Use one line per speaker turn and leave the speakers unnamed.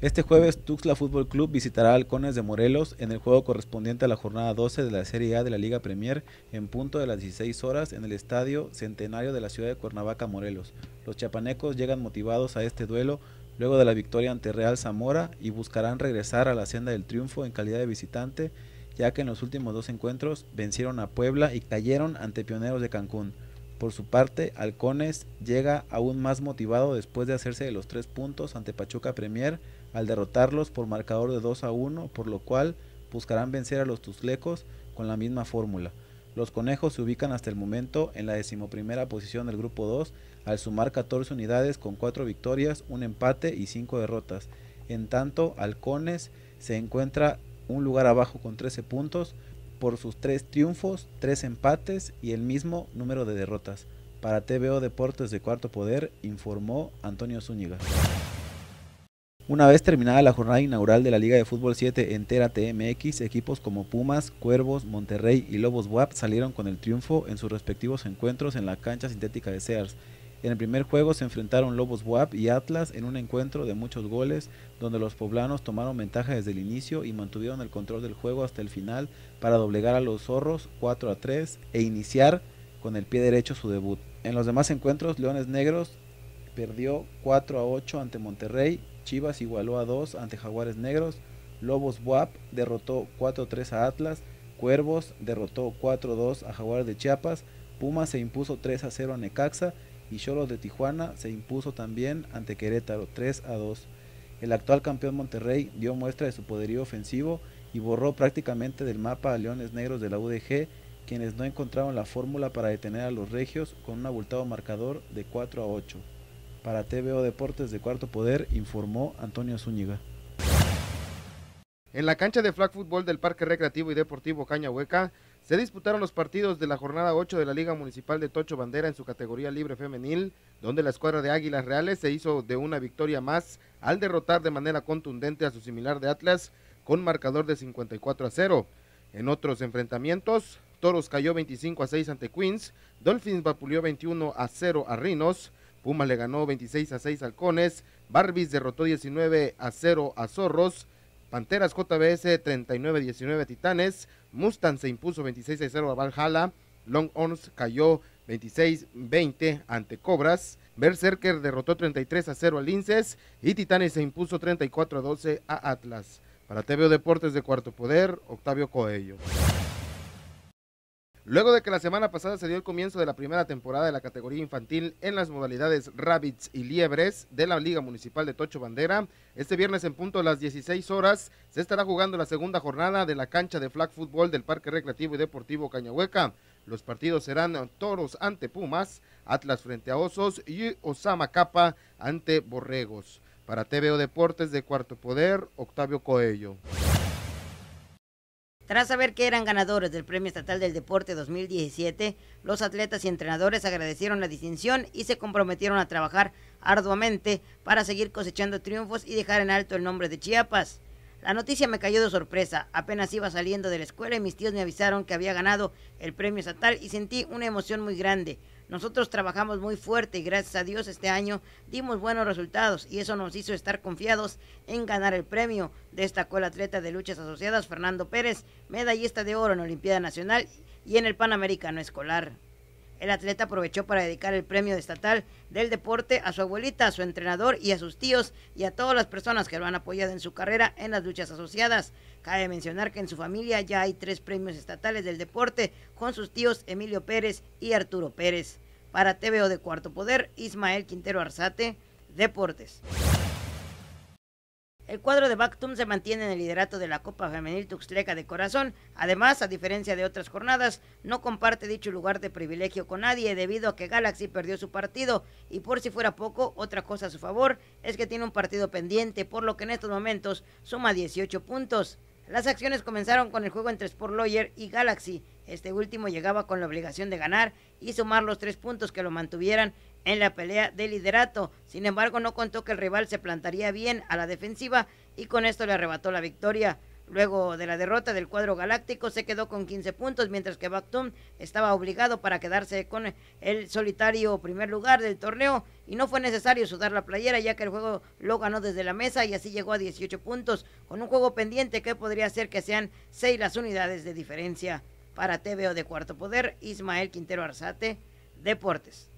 Este jueves, Tuxtla Fútbol Club visitará a Halcones de Morelos en el juego correspondiente a la jornada 12 de la Serie A de la Liga Premier en punto de las 16 horas en el Estadio Centenario de la ciudad de Cuernavaca, Morelos. Los chapanecos llegan motivados a este duelo luego de la victoria ante Real Zamora y buscarán regresar a la senda del triunfo en calidad de visitante, ya que en los últimos dos encuentros vencieron a Puebla y cayeron ante Pioneros de Cancún. Por su parte, Halcones llega aún más motivado después de hacerse de los tres puntos ante Pachuca Premier al derrotarlos por marcador de 2 a 1, por lo cual buscarán vencer a los Tuzlecos con la misma fórmula. Los conejos se ubican hasta el momento en la decimoprimera posición del grupo 2 al sumar 14 unidades con 4 victorias, un empate y 5 derrotas. En tanto, Alcones se encuentra un lugar abajo con 13 puntos por sus 3 triunfos, 3 empates y el mismo número de derrotas. Para TVO Deportes de Cuarto Poder informó Antonio Zúñiga. Una vez terminada la jornada inaugural de la Liga de Fútbol 7 entera TMX, equipos como Pumas, Cuervos, Monterrey y Lobos WAP salieron con el triunfo en sus respectivos encuentros en la cancha sintética de Sears. En el primer juego se enfrentaron Lobos WAP y Atlas en un encuentro de muchos goles, donde los poblanos tomaron ventaja desde el inicio y mantuvieron el control del juego hasta el final para doblegar a los zorros 4 a 3 e iniciar con el pie derecho su debut. En los demás encuentros, Leones Negros perdió 4 a 8 ante Monterrey Chivas igualó a 2 ante Jaguares Negros. Lobos Buap derrotó 4-3 a Atlas. Cuervos derrotó 4-2 a Jaguares de Chiapas. Puma se impuso 3-0 a Necaxa. Y Cholos de Tijuana se impuso también ante Querétaro 3-2. El actual campeón Monterrey dio muestra de su poderío ofensivo y borró prácticamente del mapa a Leones Negros de la UDG, quienes no encontraron la fórmula para detener a los regios con un abultado marcador de 4 a 8. Para TVO Deportes de Cuarto Poder informó Antonio Zúñiga.
En la cancha de flag fútbol del Parque Recreativo y Deportivo Caña Hueca se disputaron los partidos de la jornada 8 de la Liga Municipal de Tocho Bandera en su categoría libre femenil, donde la escuadra de Águilas Reales se hizo de una victoria más al derrotar de manera contundente a su similar de Atlas con marcador de 54 a 0. En otros enfrentamientos, Toros cayó 25 a 6 ante Queens, Dolphins vapuleó 21 a 0 a Rinos, Pumas le ganó 26 a 6 a Halcones, Barbies derrotó 19 a 0 a Zorros, Panteras JBS 39 a 19 a Titanes, Mustang se impuso 26 a 0 a Valhalla, Long cayó 26-20 ante Cobras. Berserker derrotó 33 a 0 a Linces y Titanes se impuso 34 a 12 a Atlas. Para TVO Deportes de Cuarto Poder, Octavio Coello. Luego de que la semana pasada se dio el comienzo de la primera temporada de la categoría infantil en las modalidades Rabbits y Liebres de la Liga Municipal de Tocho Bandera, este viernes en punto a las 16 horas se estará jugando la segunda jornada de la cancha de flag fútbol del Parque Recreativo y Deportivo Cañahueca. Los partidos serán Toros ante Pumas, Atlas frente a Osos y Osama Capa ante Borregos. Para TVO Deportes de Cuarto Poder, Octavio Coello.
Tras saber que eran ganadores del Premio Estatal del Deporte 2017, los atletas y entrenadores agradecieron la distinción y se comprometieron a trabajar arduamente para seguir cosechando triunfos y dejar en alto el nombre de Chiapas. La noticia me cayó de sorpresa. Apenas iba saliendo de la escuela y mis tíos me avisaron que había ganado el premio estatal y sentí una emoción muy grande. Nosotros trabajamos muy fuerte y gracias a Dios este año dimos buenos resultados y eso nos hizo estar confiados en ganar el premio, destacó el atleta de luchas asociadas Fernando Pérez, medallista de oro en Olimpiada Nacional y en el Panamericano Escolar. El atleta aprovechó para dedicar el premio estatal del deporte a su abuelita, a su entrenador y a sus tíos y a todas las personas que lo han apoyado en su carrera en las luchas asociadas. Cabe mencionar que en su familia ya hay tres premios estatales del deporte con sus tíos Emilio Pérez y Arturo Pérez. Para TVO de Cuarto Poder, Ismael Quintero Arzate, Deportes. El cuadro de Bactum se mantiene en el liderato de la Copa Femenil Tuxtleca de Corazón. Además, a diferencia de otras jornadas, no comparte dicho lugar de privilegio con nadie debido a que Galaxy perdió su partido. Y por si fuera poco, otra cosa a su favor es que tiene un partido pendiente, por lo que en estos momentos suma 18 puntos. Las acciones comenzaron con el juego entre Sport Lawyer y Galaxy. Este último llegaba con la obligación de ganar y sumar los tres puntos que lo mantuvieran en la pelea de liderato. Sin embargo, no contó que el rival se plantaría bien a la defensiva y con esto le arrebató la victoria. Luego de la derrota del cuadro galáctico se quedó con 15 puntos, mientras que Baktum estaba obligado para quedarse con el solitario primer lugar del torneo y no fue necesario sudar la playera ya que el juego lo ganó desde la mesa y así llegó a 18 puntos, con un juego pendiente que podría hacer que sean 6 las unidades de diferencia. Para TVO de Cuarto Poder, Ismael Quintero Arzate, Deportes.